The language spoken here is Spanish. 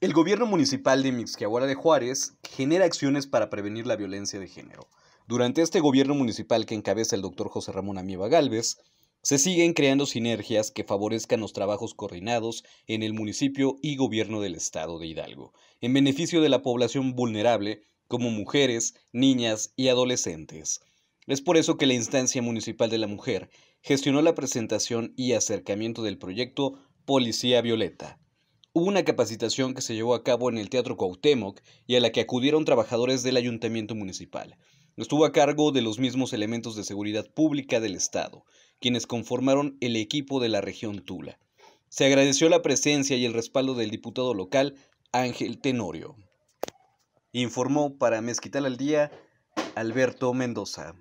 El gobierno municipal de Mixquiahuara de Juárez genera acciones para prevenir la violencia de género. Durante este gobierno municipal que encabeza el doctor José Ramón Amieva Galvez, se siguen creando sinergias que favorezcan los trabajos coordinados en el municipio y gobierno del estado de Hidalgo, en beneficio de la población vulnerable como mujeres, niñas y adolescentes. Es por eso que la instancia municipal de la mujer gestionó la presentación y acercamiento del proyecto Policía Violeta, una capacitación que se llevó a cabo en el Teatro Cuauhtémoc y a la que acudieron trabajadores del Ayuntamiento Municipal. Estuvo a cargo de los mismos elementos de seguridad pública del Estado, quienes conformaron el equipo de la región Tula. Se agradeció la presencia y el respaldo del diputado local Ángel Tenorio. Informó para Mezquital al Día Alberto Mendoza.